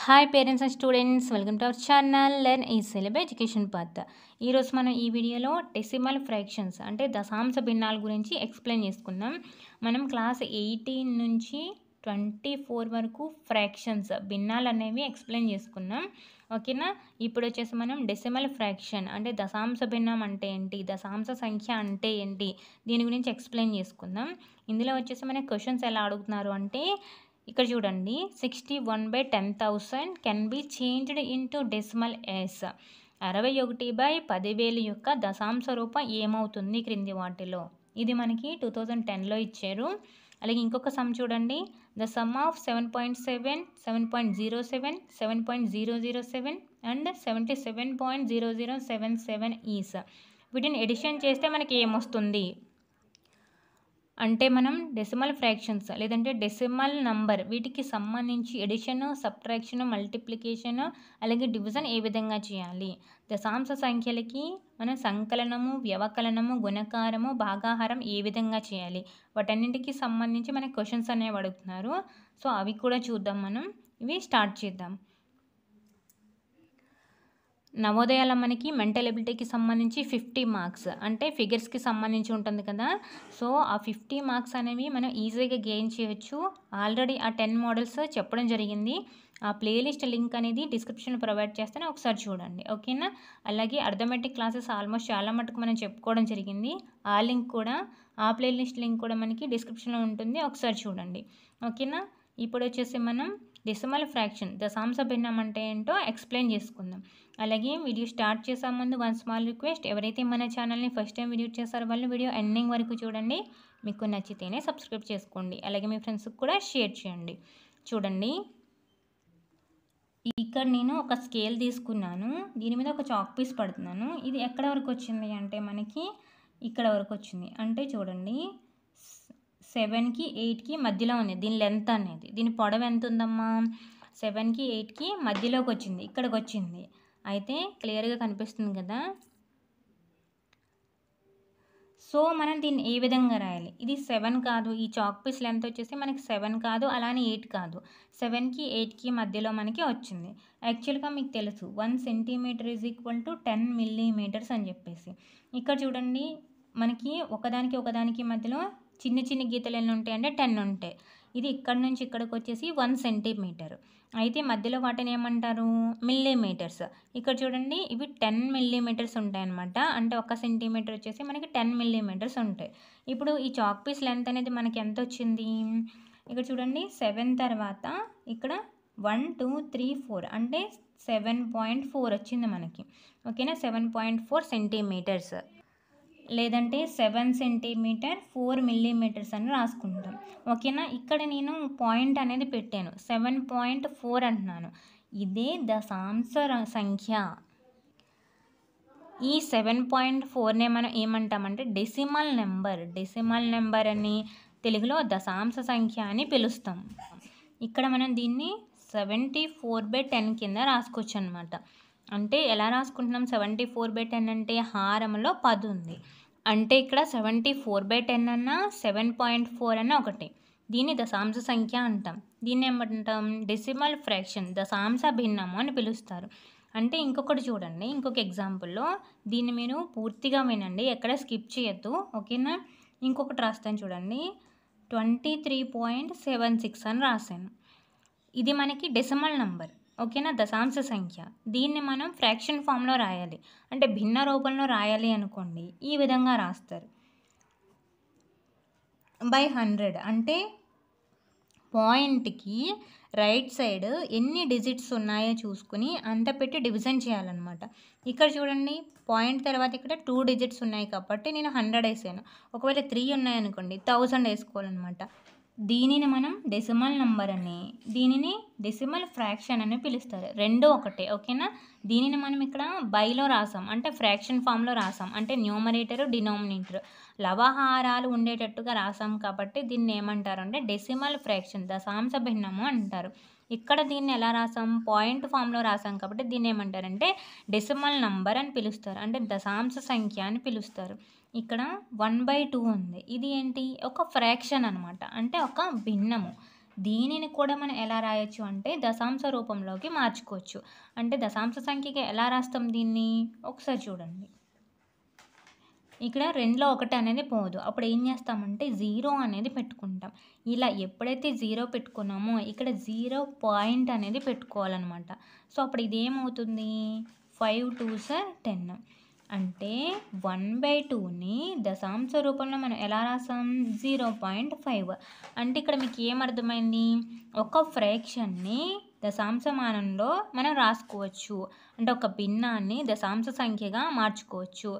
hi parents and students welcome to our channel learn ఈ సెలబ్ education path ఈరోజు మనం ఈ వీడియోలో డెసిమల్ ఫ్రాక్షన్స్ అంటే దశాంశ భిన్నాల గురించి ఎక్స్ప్లెయిన్ చేసుకుందాం మనం క్లాస్ ఎయిటీన్ నుంచి ట్వంటీ ఫోర్ వరకు ఫ్రాక్షన్స్ భిన్నాలు అనేవి ఎక్స్ప్లెయిన్ చేసుకున్నాం ఓకేనా ఇప్పుడు వచ్చేసి మనం డెసిమల్ ఫ్రాక్షన్ అంటే దశాంశ భిన్నం అంటే ఏంటి దశాంశ సంఖ్య అంటే ఏంటి దీని గురించి ఎక్స్ప్లెయిన్ చేసుకుందాం ఇందులో వచ్చేసి మనకి క్వశ్చన్స్ ఎలా అడుగుతున్నారు అంటే ఇక్కడ చూడండి sixty one by ten thousand can be changed into decimal as అరవై ఒకటి బై పదివేలు యొక్క దశాంశ రూపం ఏమవుతుంది క్రింది వాటిలో ఇది మనకి టూ థౌజండ్ టెన్లో ఇచ్చారు అలాగే ఇంకొక సమ్ చూడండి the sum of seven point seven seven point zero seven seven point zero zero seven and seventy seven point zero zero seven seven is వీటిని ఎడిషన్ చేస్తే మనకి ఏమొస్తుంది అంటే మనం డెసిమల్ ఫ్రాక్షన్స్ లేదంటే డెసిమల్ నంబర్ వీటికి సంబంధించి ఎడిషన్ సబ్ట్రాక్షను మల్టిప్లికేషన్ అలాగే డివిజన్ ఏ విధంగా చేయాలి దశాంశ సంఖ్యలకి మనం సంకలనము వ్యవకలనము గుణకారము భాగాహారం ఏ విధంగా చేయాలి వాటన్నింటికి సంబంధించి మన క్వశ్చన్స్ అనేవి అడుగుతున్నారు సో అవి కూడా చూద్దాం మనం ఇవి స్టార్ట్ చేద్దాం నవోదయాల మనకి మెంటల్ ఎబిలిటీకి సంబంధించి ఫిఫ్టీ మార్క్స్ అంటే ఫిగర్స్కి సంబంధించి ఉంటుంది కదా సో ఆ ఫిఫ్టీ మార్క్స్ అనేవి మనం ఈజీగా గెయిన్ చేయొచ్చు ఆల్రెడీ ఆ టెన్ మోడల్స్ చెప్పడం జరిగింది ఆ ప్లేలిస్ట్ లింక్ అనేది డిస్క్రిప్షన్ ప్రొవైడ్ చేస్తేనే ఒకసారి చూడండి ఓకేనా అలాగే అర్థమెటిక్ క్లాసెస్ ఆల్మోస్ట్ చాలా మటుకు మనం చెప్పుకోవడం జరిగింది ఆ లింక్ కూడా ఆ ప్లేలిస్ట్ లింక్ కూడా మనకి డిస్క్రిప్షన్లో ఉంటుంది ఒకసారి చూడండి ఓకేనా ఇప్పుడు వచ్చేసి మనం డెసిమల్ ఫ్రాక్షన్ దశాంశ భిన్నం అంటే ఏంటో ఎక్స్ప్లెయిన్ చేసుకుందాం అలాగే వీడియో స్టార్ట్ చేసే ముందు వన్ స్మాల్ రిక్వెస్ట్ ఎవరైతే మన ఛానల్ని ఫస్ట్ టైం వీడియో చేశారో వాళ్ళు వీడియో ఎండింగ్ వరకు చూడండి మీకు నచ్చితేనే సబ్స్క్రైబ్ చేసుకోండి అలాగే మీ ఫ్రెండ్స్కి కూడా షేర్ చేయండి చూడండి ఇక్కడ నేను ఒక స్కేల్ తీసుకున్నాను దీని మీద ఒక చాక్ పీస్ పడుతున్నాను ఇది ఎక్కడ వరకు వచ్చింది అంటే మనకి ఇక్కడ వరకు వచ్చింది అంటే చూడండి సెవెన్కి ఎయిట్కి మధ్యలో ఉంది దీని లెంత్ అనేది దీని పొడవ ఎంత ఉందమ్మా సెవెన్కి ఎయిట్కి మధ్యలోకి వచ్చింది ఇక్కడికి వచ్చింది అయితే క్లియర్గా కనిపిస్తుంది కదా సో మనం దీన్ని ఏ విధంగా రాయాలి ఇది సెవెన్ కాదు ఈ చాక్ పీస్ లెంత్ వచ్చేసి మనకి సెవెన్ కాదు అలానే ఎయిట్ కాదు సెవెన్కి ఎయిట్కి మధ్యలో మనకి వచ్చింది యాక్చువల్గా మీకు తెలుసు one centimetre is equal to ten millimetres అని చెప్పేసి ఇక్కడ చూడండి మనకి ఒకదానికి ఒకదానికి మధ్యలో చిన్న చిన్న గీతలు ఎన్ని ఉంటాయి అంటే టెన్ ఉంటాయి ఇది ఇక్కడ నుంచి ఇక్కడికి వచ్చేసి వన్ సెంటీమీటర్ అయితే మధ్యలో వాటిని ఏమంటారు మిల్లీమీటర్స్ ఇక్కడ చూడండి ఇవి టెన్ మిల్లీమీటర్స్ ఉంటాయన్నమాట అంటే ఒక సెంటీమీటర్ వచ్చేసి మనకి టెన్ మిల్లీమీటర్స్ ఉంటాయి ఇప్పుడు ఈ చాక్ పీస్ లెంత్ అనేది మనకి ఎంత వచ్చింది ఇక్కడ చూడండి సెవెన్ తర్వాత ఇక్కడ వన్ టూ త్రీ ఫోర్ అంటే సెవెన్ పాయింట్ ఫోర్ వచ్చింది మనకి ఓకేనా సెవెన్ పాయింట్ ఫోర్ సెంటీమీటర్స్ లేదంటే సెవెన్ సెంటీమీటర్ ఫోర్ మిల్లీమీటర్స్ అని రాసుకుంటాం ఓకేనా ఇక్కడ నేను పాయింట్ అనేది పెట్టాను సెవెన్ పాయింట్ ఫోర్ అంటున్నాను ఇదే దశాంశ సంఖ్య ఈ సెవెన్ పాయింట్ ఫోర్నే మనం ఏమంటామంటే డెసిమల్ నెంబర్ డెసిమల్ నెంబర్ అని తెలుగులో దశాంశ సంఖ్య అని పిలుస్తాం ఇక్కడ మనం దీన్ని సెవెంటీ ఫోర్ బై టెన్ కింద రాసుకోవచ్చు అనమాట అంటే ఎలా రాసుకుంటున్నాం సెవెంటీ ఫోర్ బై టెన్ అంటే హారంలో పది ఉంది అంటే ఇక్కడ సెవెంటీ ఫోర్ బై టెన్ అన్న సెవెన్ పాయింట్ ఫోర్ అన్న ఒకటి దీన్ని దశాంశ సంఖ్య అంటాం దీన్ని ఏమంటాం డెసిమల్ ఫ్రాక్షన్ దశాంశ భిన్నము అని పిలుస్తారు అంటే ఇంకొకటి చూడండి ఇంకొక ఎగ్జాంపుల్లో దీన్ని మీరు పూర్తిగా వినండి ఎక్కడ స్కిప్ చేయొద్దు ఓకేనా ఇంకొకటి రాస్తాను చూడండి twenty three point seven six అని రాశాను ఇది మనకి డెసిమల్ నెంబర్ ఓకేనా దశాంశ సంఖ్య దీన్ని మనం ఫ్రాక్షన్ ఫామ్లో రాయాలి అంటే భిన్న రూపంలో రాయాలి అనుకోండి ఈ విధంగా రాస్తారు బై హండ్రెడ్ అంటే పాయింట్కి రైట్ సైడ్ ఎన్ని డిజిట్స్ ఉన్నాయో చూసుకుని అంత పెట్టి డివిజన్ చేయాలన్నమాట ఇక్కడ చూడండి పాయింట్ తర్వాత ఇక్కడ టూ డిజిట్స్ ఉన్నాయి కాబట్టి నేను హండ్రెడ్ వేసాను ఒకవేళ త్రీ ఉన్నాయనుకోండి థౌజండ్ వేసుకోవాలన్నమాట దీనిని మనం డెసిమల్ నంబర్ అని దీనిని డెసిమల్ ఫ్రాక్షన్ అని పిలుస్తారు రెండు ఒకటే ఓకేనా దీనిని మనం ఇక్కడ బైలో రాసాం అంటే ఫ్రాక్షన్ ఫామ్లో రాసాం అంటే న్యూమరేటరు డినోమినేటర్ లవహారాలు ఉండేటట్టుగా రాసాం కాబట్టి దీన్ని ఏమంటారు అంటే డెసిమల్ ఫ్రాక్షన్ దశాంశ భిన్నము అంటారు ఇక్కడ దీన్ని ఎలా రాసాం పాయింట్ ఫామ్లో రాసాం కాబట్టి దీన్ని ఏమంటారంటే డెసిమల్ నంబర్ అని పిలుస్తారు అంటే దశాంశ సంఖ్య అని పిలుస్తారు ఇక్కడ వన్ బై టూ ఉంది ఇది ఏంటి ఒక ఫ్రాక్షన్ అనమాట అంటే ఒక భిన్నము దీనిని కూడా మనం ఎలా రాయొచ్చు అంటే దశాంశ రూపంలోకి మార్చుకోవచ్చు అంటే దశాంశ సంఖ్యకి ఎలా రాస్తాం దీన్ని ఒకసారి చూడండి ఇక్కడ రెండులో ఒకటి అనేది పోదు అప్పుడు ఏం చేస్తామంటే జీరో అనేది పెట్టుకుంటాం ఇలా ఎప్పుడైతే జీరో పెట్టుకున్నామో ఇక్కడ జీరో పాయింట్ అనేది పెట్టుకోవాలన్నమాట సో అప్పుడు ఇదేమవుతుంది ఫైవ్ టూ సార్ టెన్ అంటే వన్ బై టూని దశాంశ రూపంలో మనం ఎలా రాసాం జీరో పాయింట్ ఫైవ్ అంటే ఇక్కడ మీకు ఏమర్థమైంది ఒక ఫ్రాక్షన్ని దశాంశమానంలో మనం రాసుకోవచ్చు అంటే ఒక భిన్నాన్ని దశాంశ సంఖ్యగా మార్చుకోవచ్చు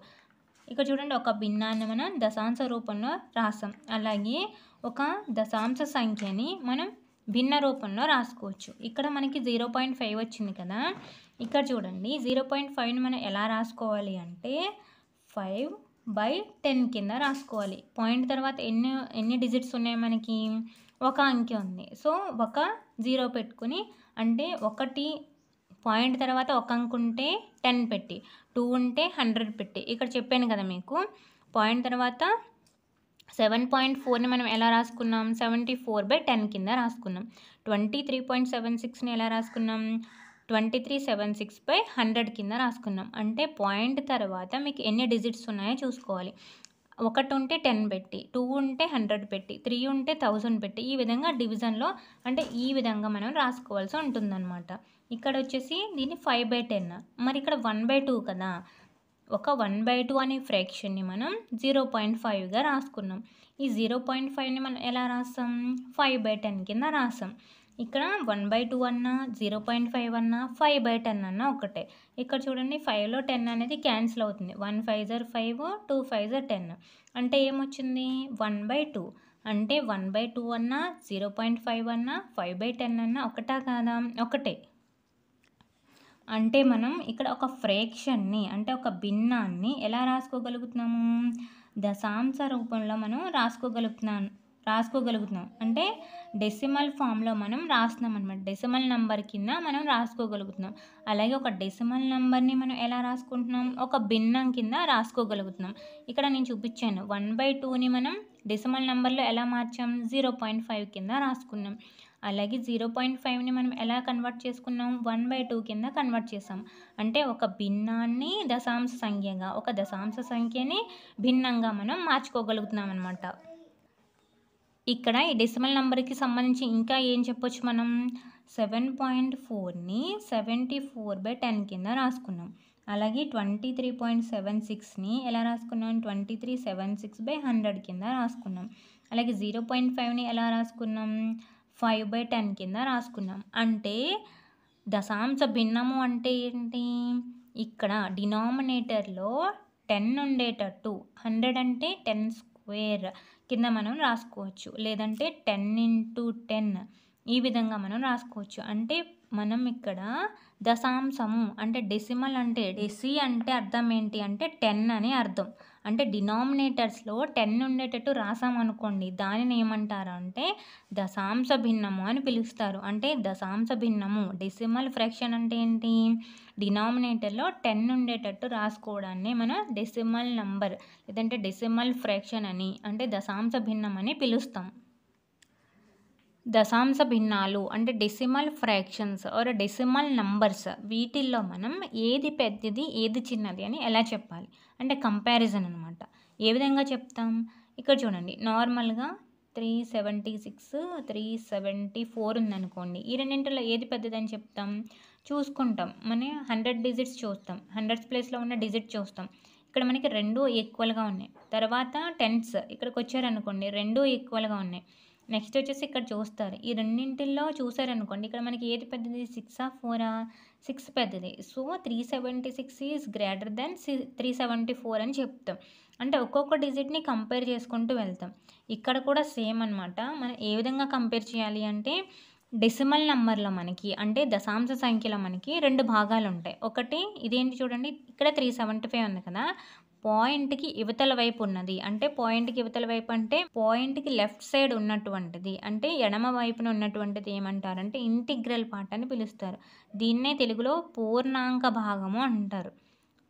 ఇక్కడ చూడండి ఒక భిన్నాన్ని మనం దశాంశ రూపంలో రాసాం అలాగే ఒక దశాంశ సంఖ్యని మనం భిన్న రూపంలో రాసుకోవచ్చు ఇక్కడ మనకి జీరో పాయింట్ ఫైవ్ వచ్చింది కదా ఇక్కడ చూడండి జీరో పాయింట్ ఫైవ్ని మనం ఎలా రాసుకోవాలి అంటే ఫైవ్ బై టెన్ కింద రాసుకోవాలి పాయింట్ తర్వాత ఎన్ని ఎన్ని డిజిట్స్ ఉన్నాయి మనకి ఒక అంకె ఉంది సో ఒక జీరో పెట్టుకుని అంటే ఒకటి పాయింట్ తర్వాత ఒక అంకు ఉంటే టెన్ పెట్టి టూ ఉంటే హండ్రెడ్ పెట్టి ఇక్కడ చెప్పాను కదా మీకు పాయింట్ తర్వాత సెవెన్ పాయింట్ ఫోర్ని మనం ఎలా రాసుకున్నాం సెవెంటీ ఫోర్ బై టెన్ కింద రాసుకున్నాం ట్వంటీ త్రీ పాయింట్ సెవెన్ సిక్స్ని ఎలా రాసుకున్నాం twenty three seven six by hundred కింద రాసుకున్నాం అంటే పాయింట్ తర్వాత మీకు ఎన్ని డిజిట్స్ ఉన్నాయో చూసుకోవాలి ఒకటి ఉంటే టెన్ పెట్టి టూ ఉంటే హండ్రెడ్ పెట్టి త్రీ ఉంటే థౌజండ్ పెట్టి ఈ విధంగా డివిజన్లో అంటే ఈ విధంగా మనం రాసుకోవాల్సి ఉంటుందన్నమాట ఇక్కడ వచ్చేసి దీన్ని ఫైవ్ బై టెన్ మరి ఇక్కడ వన్ బై టూ కదా ఒక వన్ బై టూ అనే ఫ్రాక్షన్ని మనం జీరో పాయింట్ ఫైవ్గా రాసుకున్నాం ఈ జీరో పాయింట్ ఫైవ్ని మనం ఎలా రాస్తాం ఫైవ్ బై టెన్ కింద రాస్తాం ఇక్కడ వన్ బై టూ అన్నా జీరో పాయింట్ ఫైవ్ అన్నా ఫైవ్ బై టెన్ అన్నా ఒకటే ఇక్కడ చూడండి ఫైవ్లో టెన్ అనేది క్యాన్సిల్ అవుతుంది వన్ ఫైవ్ జర్ ఫైవ్ టూ ఫైవ్ జర్ టెన్ అంటే ఏమొచ్చింది వన్ బై టూ అంటే వన్ బై టూ అన్నా జీరో పాయింట్ ఫైవ్ అన్నా ఫైవ్ బై టెన్ అన్నా ఒకటా కాదా ఒకటే అంటే మనం ఇక్కడ ఒక ఫ్రేక్షన్ని అంటే ఒక భిన్నాన్ని ఎలా రాసుకోగలుగుతున్నాము దశాంశ రూపంలో మనం రాసుకోగలుగుతున్నాం రాసుకోగలుగుతున్నాం అంటే డెసిమల్ ఫామ్లో మనం రాస్తున్నాం అనమాట డెసిమల్ నెంబర్ కింద మనం రాసుకోగలుగుతున్నాం అలాగే ఒక డెసిమల్ నెంబర్ని మనం ఎలా రాసుకుంటున్నాం ఒక భిన్నం కింద రాసుకోగలుగుతున్నాం ఇక్కడ నేను చూపించాను వన్ బై టూని మనం డెసిమల్ నెంబర్లో ఎలా మార్చాం జీరో పాయింట్ ఫైవ్ కింద రాసుకున్నాం అలాగే జీరో పాయింట్ ఫైవ్ని మనం ఎలా కన్వర్ట్ చేసుకున్నాం వన్ బై టూ కింద కన్వర్ట్ చేసాం అంటే ఒక భిన్నాన్ని దశాంశ సంఖ్యగా ఒక దశాంశ సంఖ్యని భిన్నంగా మనం మార్చుకోగలుగుతున్నాం అనమాట ఇక్కడ ఈ డెసిమల్ నెంబర్కి సంబంధించి ఇంకా ఏం చెప్పొచ్చు మనం సెవెన్ పాయింట్ ఫోర్ని సెవెంటీ ఫోర్ బై టెన్ కింద రాసుకున్నాం అలాగే ట్వంటీ త్రీ పాయింట్ సెవెన్ సిక్స్ని ఎలా రాసుకున్నాం twenty three seven six by hundred కింద రాసుకున్నాం అలాగే జీరో పాయింట్ ఫైవ్ని ఎలా రాసుకున్నాం ఫైవ్ బై టెన్ కింద రాసుకున్నాం అంటే దశాంశ భిన్నము అంటే ఏంటి ఇక్కడ డినామినేటర్లో టెన్ ఉండేటట్టు హండ్రెడ్ అంటే టెన్ స్క్వేర్ కింద మనం రాసుకోవచ్చు లేదంటే టెన్ ఇంటూ టెన్ ఈ విధంగా మనం రాసుకోవచ్చు అంటే మనం ఇక్కడ దశాంశము అంటే డెసిమల్ అంటే డెసి అంటే అర్థం ఏంటి అంటే టెన్ అని అర్థం అంటే డినామినేటర్స్లో టెన్ ఉండేటట్టు రాసామనుకోండి దానిని ఏమంటారు అంటే దశాంశ భిన్నము అని పిలుస్తారు అంటే దశాంశ భిన్నము డెసిమల్ ఫ్రాక్షన్ అంటే ఏంటి డినామినేటర్లో టెన్ ఉండేటట్టు రాసుకోవడాన్ని మనం డెసిమల్ నంబర్ లేదంటే డెసిమల్ ఫ్రాక్షన్ అని అంటే దశాంశ భిన్నం అని పిలుస్తాం దశాంశ భిన్నాలు అంటే decimal fractions or decimal numbers వీటిల్లో మనం ఏది పెద్దది ఏది చిన్నది అని ఎలా చెప్పాలి అంటే కంపారిజన్ అనమాట ఏ విధంగా చెప్తాం ఇక్కడ చూడండి నార్మల్గా three seventy six three seventy four ఉందనుకోండి ఈ రెండింటిలో ఏది పెద్దదని చెప్తాం చూసుకుంటాం మన హండ్రెడ్ డిజిట్స్ చూస్తాం హండ్రెడ్స్ ప్లేస్లో ఉన్న డిజిట్ చూస్తాం ఇక్కడ మనకి రెండు ఈక్వల్గా ఉన్నాయి తర్వాత టెన్స్ ఇక్కడికి వచ్చారనుకోండి రెండు ఈక్వల్గా ఉన్నాయి నెక్స్ట్ వచ్చేసి ఇక్కడ చూస్తారు ఈ రెండింటిల్లో చూసారనుకోండి ఇక్కడ మనకి ఏది పెద్దది సిక్స్ ఆ ఫోరా సిక్స్ పెద్దది so three seventy six is greater than three seventy four అని చెప్తాం అంటే ఒక్కొక్క డిజిట్ని కంపేర్ చేసుకుంటూ వెళ్తాం ఇక్కడ కూడా సేమ్ అనమాట మనం ఏ విధంగా కంపేర్ చేయాలి అంటే డెసిమల్ నెంబర్లో మనకి అంటే దశాంశ సంఖ్యలో మనకి రెండు భాగాలు ఉంటాయి ఒకటి ఇదేంటి చూడండి ఇక్కడ త్రీ సెవెంటీ ఫైవ్ ఉంది కదా పాయింట్కి ఇవతల వైపు ఉన్నది అంటే పాయింట్కి ఇవతల వైపు అంటే పాయింట్కి లెఫ్ట్ సైడ్ ఉన్నటువంటిది అంటే ఎడమ వైపున ఉన్నటువంటిది ఏమంటారంటే ఇంటిగ్రల్ పార్ట్ అని పిలుస్తారు దీన్నే తెలుగులో పూర్ణాంక భాగము అంటారు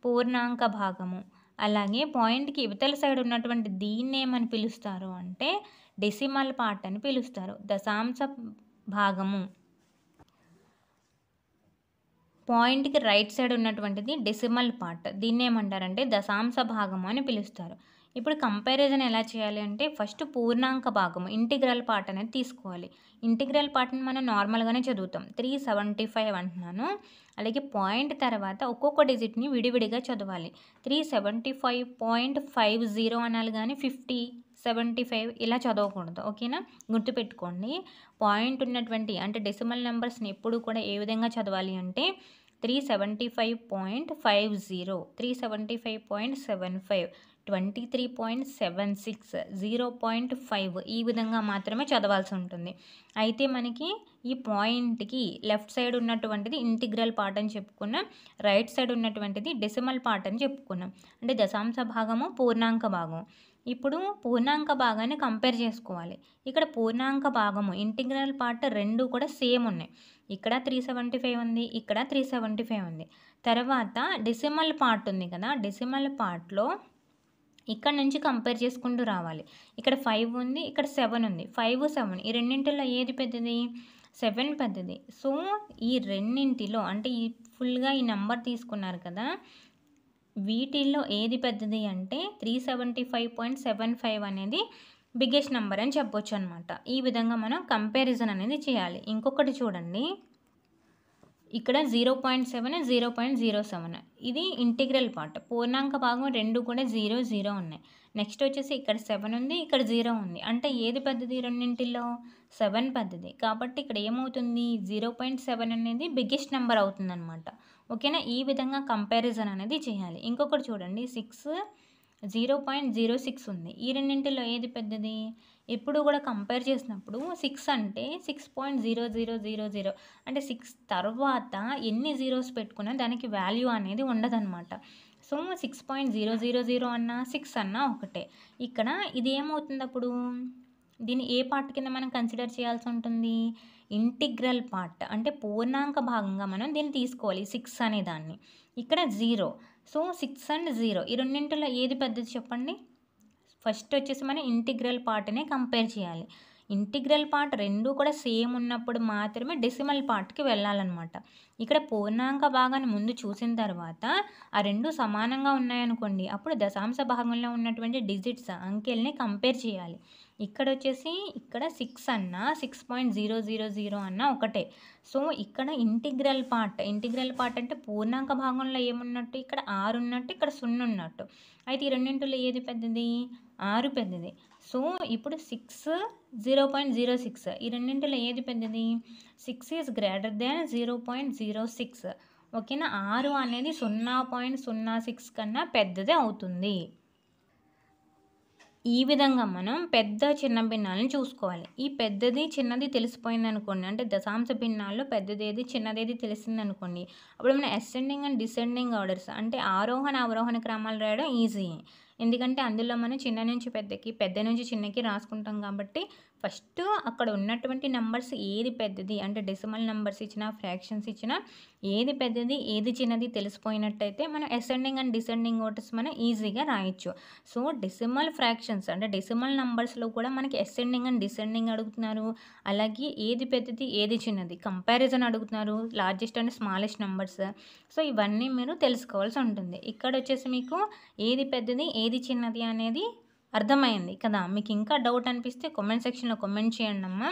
పూర్ణాంక భాగము అలాగే పాయింట్కి ఇవతల సైడ్ ఉన్నటువంటి దీన్ని ఏమని పిలుస్తారు అంటే డెసిమల్ పార్ట్ అని పిలుస్తారు దశాంశ భాగము పాయింట్కి రైట్ సైడ్ ఉన్నటువంటిది డెసిమల్ పార్ట్ దీన్ని ఏమంటారంటే దశాంశ భాగము అని పిలుస్తారు ఇప్పుడు కంపారిజన్ ఎలా చేయాలి అంటే ఫస్ట్ పూర్ణాంక భాగము ఇంటిగ్రల్ పార్ట్ అనేది తీసుకోవాలి ఇంటిగ్రల్ పార్ట్ని మనం నార్మల్గానే చదువుతాం త్రీ సెవెంటీ ఫైవ్ అంటున్నాను అలాగే పాయింట్ తర్వాత ఒక్కొక్క డిజిట్ని విడివిడిగా చదవాలి three seventy five point five zero అనాలి కానీ ఫిఫ్టీ సెవెంటీ ఫైవ్ ఇలా చదవకూడదు ఓకేనా గుర్తుపెట్టుకోండి పాయింట్ ఉన్నటువంటి అంటే డెసిమల్ నెంబర్స్ని ఎప్పుడు కూడా ఏ విధంగా చదవాలి అంటే three seventy five point five zero three seventy five point seven five twenty three point seven six zero point five ఈ విధంగా మాత్రమే చదవాల్సి ఉంటుంది అయితే మనకి ఈ పాయింట్కి లెఫ్ట్ సైడ్ ఉన్నటువంటిది ఇంటిగ్రల్ పార్ట్ అని చెప్పుకున్నాం రైట్ సైడ్ ఉన్నటువంటిది డెసిమల్ పార్ట్ అని చెప్పుకున్నాం అంటే దశాంశ భాగము పూర్ణాంక భాగం ఇప్పుడు పూర్ణాంక భాగాన్ని కంపేర్ చేసుకోవాలి ఇక్కడ పూర్ణాంక భాగము ఇంటిగ్రల్ పార్ట్ రెండు కూడా సేమ్ ఉన్నాయి ఇక్కడ త్రీ సెవెంటీ ఫైవ్ ఉంది ఇక్కడ త్రీ సెవెంటీ ఫైవ్ ఉంది తర్వాత డిసిమల్ పార్ట్ ఉంది కదా డిసిమల్ పార్ట్లో ఇక్కడ నుంచి కంపేర్ చేసుకుంటూ రావాలి ఇక్కడ ఫైవ్ ఉంది ఇక్కడ సెవెన్ ఉంది ఫైవ్ సెవెన్ ఈ రెండింటిలో ఏది పెద్దది సెవెన్ పెద్దది సో ఈ రెండింటిలో అంటే ఈ ఫుల్గా ఈ నెంబర్ తీసుకున్నారు కదా వీటిల్లో ఏది పెద్దది అంటే three seventy five point seven five అనేది బిగ్గెస్ట్ నెంబర్ అని చెప్పొచ్చు అనమాట ఈ విధంగా మనం కంపారిజన్ అనేది చేయాలి ఇంకొకటి చూడండి ఇక్కడ zero point seven zero point zero seven ఇది ఇంటిగ్రల్ పార్ట్ పూర్ణాంక భాగం రెండు కూడా జీరో జీరో ఉన్నాయి నెక్స్ట్ వచ్చేసి ఇక్కడ సెవెన్ ఉంది ఇక్కడ జీరో ఉంది అంటే ఏది పెద్దది రెండింటిలో సెవెన్ పెద్దది కాబట్టి ఇక్కడ ఏమవుతుంది జీరో పాయింట్ సెవెన్ అనేది బిగ్గెస్ట్ నెంబర్ అవుతుందన్నమాట ఓకేనా ఈ విధంగా కంపారిజన్ అనేది చేయాలి ఇంకొకటి చూడండి six zero point zero six ఉంది ఈ రెండింటిలో ఏది పెద్దది ఎప్పుడు కూడా కంపేర్ చేసినప్పుడు సిక్స్ అంటే six point zero zero zero zero అంటే సిక్స్ తర్వాత ఎన్ని జీరోస్ పెట్టుకున్నా దానికి వాల్యూ అనేది ఉండదన్నమాట so six point zero zero zero అన్నా సిక్స్ అన్నా ఒకటే ఇక్కడ ఇది ఏమవుతుంది అప్పుడు దీన్ని ఏ పార్ట్ కింద మనం కన్సిడర్ చేయాల్సి ఉంటుంది ఇంటిగ్రల్ పార్ట్ అంటే పూర్ణాంక భాగంగా మనం దీన్ని తీసుకోవాలి సిక్స్ అనే దాన్ని ఇక్కడ zero so six and zero ఈ రెండింటిలో ఏది పెద్దది చెప్పండి ఫస్ట్ వచ్చేసి మనం ఇంటిగ్రల్ పార్ట్నే కంపేర్ చేయాలి ఇంటిగ్రల్ పార్ట్ రెండు కూడా సేమ్ ఉన్నప్పుడు మాత్రమే డెసిమల్ పార్ట్కి వెళ్ళాలన్నమాట ఇక్కడ పూర్ణాంక భాగాన్ని ముందు చూసిన తర్వాత ఆ రెండు సమానంగా ఉన్నాయనుకోండి అప్పుడు దశాంశ భాగంలో ఉన్నటువంటి డిజిట్స్ అంకెల్ని కంపేర్ చేయాలి ఇక్కడ వచ్చేసి ఇక్కడ సిక్స్ అన్న six point zero zero zero అన్న ఒకటే సో ఇక్కడ ఇంటిగ్రల్ పార్ట్ ఇంటిగ్రల్ పార్ట్ అంటే పూర్ణాంక భాగంలో ఏమున్నట్టు ఇక్కడ ఆరు ఉన్నట్టు ఇక్కడ సున్నా ఉన్నట్టు అయితే ఈ రెండింటిలో ఏది పెద్దది ఆరు పెద్దది సో ఇప్పుడు six zero point zero six ఈ రెండింటిలో ఏది పెద్దది six is greater than zero point zero six ఓకేనా ఆరు అనేది సున్నా పాయింట్ సున్నా సిక్స్ కన్నా పెద్దదే అవుతుంది ఈ విధంగా మనం పెద్ద చిన్న భిన్నాలను చూసుకోవాలి ఈ పెద్దది చిన్నది తెలిసిపోయింది అనుకోండి అంటే దశాంశ భిన్నాల్లో పెద్దదేది చిన్నదేది తెలిసింది అనుకోండి అప్పుడు మనం అసెండింగ్ అండ్ డిసెండింగ్ ఆర్డర్స్ అంటే ఆరోహణ అవరోహణ క్రమాలు రాయడం ఈజీ ఎందుకంటే అందులో మనం చిన్న నుంచి పెద్దకి పెద్ద నుంచి చిన్నకి రాసుకుంటాం కాబట్టి ఫస్ట్ అక్కడ ఉన్నటువంటి నెంబర్స్ ఏది పెద్దది అంటే డెసిమల్ నెంబర్స్ ఇచ్చినా ఫ్రాక్షన్స్ ఇచ్చినా ఏది పెద్దది ఏది చిన్నది తెలిసిపోయినట్టయితే మనం అసెండింగ్ అండ్ డిసెండింగ్ ఓటర్స్ మనం ఈజీగా రాయొచ్చు సో డెసిమల్ ఫ్రాక్షన్స్ అంటే డెసిమల్ నెంబర్స్లో కూడా మనకి అసెండింగ్ అండ్ డిసెండింగ్ అడుగుతున్నారు అలాగే ఏది పెద్దది ఏది చిన్నది కంపారిజన్ అడుగుతున్నారు largest and smallest numbers so ఇవన్నీ మీరు తెలుసుకోవాల్సి ఉంటుంది ఇక్కడ వచ్చేసి మీకు ఏది పెద్దది ఏది చిన్నది అనేది అర్థమైంది కదా మీకు ఇంకా డౌట్ అనిపిస్తే కామెంట్ సెక్షన్లో కామెంట్ చేయండి అమ్మ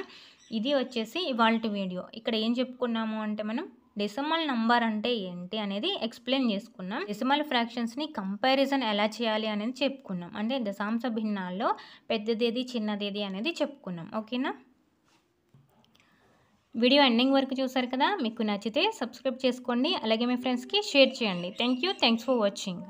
ఇది వచ్చేసి ఇవాళ వీడియో ఇక్కడ ఏం చెప్పుకున్నాము అంటే మనం డెసిమల్ నంబర్ అంటే ఏంటి అనేది ఎక్స్ప్లెయిన్ చేసుకున్నాం డెసిమల్ ఫ్రాక్షన్స్ని కంపారిజన్ ఎలా చేయాలి అనేది చెప్పుకున్నాం అంటే దశాంశ భిన్నాల్లో పెద్దదేది చిన్నదేది అనేది చెప్పుకున్నాం ఓకేనా వీడియో ఎండింగ్ వరకు చూసారు కదా మీకు నచ్చితే సబ్స్క్రైబ్ చేసుకోండి అలాగే మీ ఫ్రెండ్స్కి షేర్ చేయండి thank you thanks for watching